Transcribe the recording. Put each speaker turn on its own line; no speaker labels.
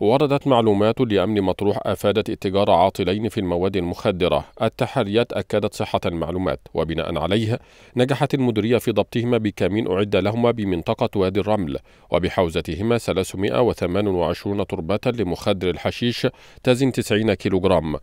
وردت معلومات لأمن مطروح أفادت اتجار عاطلين في المواد المخدرة التحريات أكدت صحة المعلومات وبناء عليها نجحت المديرية في ضبطهما بكمين أعد لهما بمنطقة وادي الرمل وبحوزتهما 328 تربة لمخدر الحشيش تزن 90 كيلوغرام